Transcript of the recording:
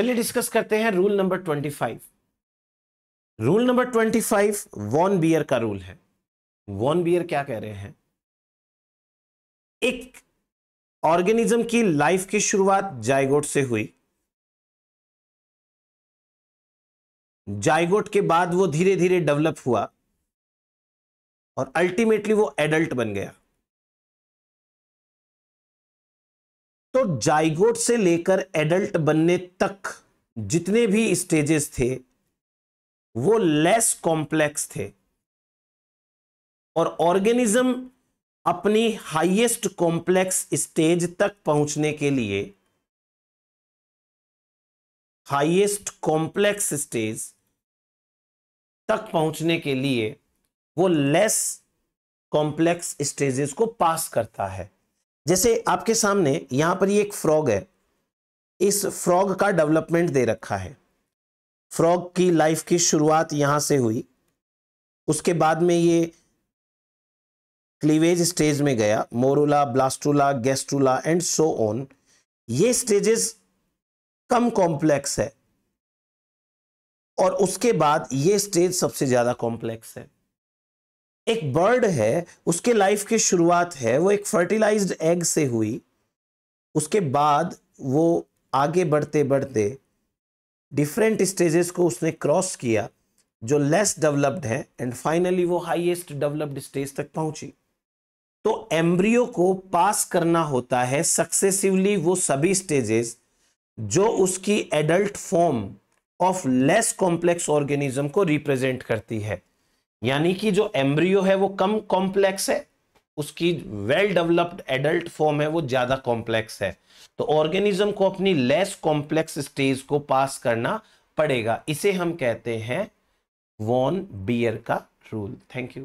चलिए डिस्कस करते हैं rule number twenty five rule number twenty five von Baer का रूल है वॉन बियर क्या कह रहे हैं एक ऑर्गेनिज्म की लाइफ की शुरुआत जायगोट से हुई जायगोट के बाद वो धीरे धीरे डेवलप हुआ और अल्टीमेटली वो एडल्ट बन गया तो जाइगोट से लेकर एडल्ट बनने तक जितने भी स्टेजेस थे वो लेस कॉम्प्लेक्स थे और ऑर्गेनिज्म अपनी हाईएस्ट कॉम्प्लेक्स स्टेज तक पहुंचने के लिए हाईएस्ट कॉम्प्लेक्स स्टेज तक पहुंचने के लिए वो लेस कॉम्प्लेक्स स्टेजेस को पास करता है जैसे आपके सामने यहां पर ये एक फ्रॉग है इस फ्रॉग का डेवलपमेंट दे रखा है फ्रॉग की लाइफ की शुरुआत यहां से हुई उसके बाद में ये क्लीवेज स्टेज में गया morula blastula gastrula and so on ये स्टेजेस कम कॉम्प्लेक्स है और उसके बाद ये स्टेज सबसे ज़्यादा कॉम्प्लेक्स है एक बर्ड है उसके लाइफ की शुरुआत है वो एक फर्टिलाइज्ड एग से हुई उसके बाद वो आगे बढ़ते बढ़ते डिफरेंट स्टेजेस को उसने क्रॉस किया जो लेस डेवलप्ड है एंड फाइनली वो हाईएस्ट डेवलप्ड स्टेज तक पहुंची तो एम्ब्रियो को पास करना होता है सक्सेसिवली वो सभी स्टेजेस जो उसकी adult form of less complex organism को रिप्रेजेंट करती है यानी कि जो एम्ब्रियो है वो कम कॉम्प्लेक्स है उसकी वेल डेवलप्ड एडल्ट फॉर्म है वो ज्यादा कॉम्प्लेक्स है तो ऑर्गेनिज्म को अपनी लेस कॉम्प्लेक्स स्टेज को पास करना पड़ेगा इसे हम कहते हैं वॉन बियर का रूल थैंक यू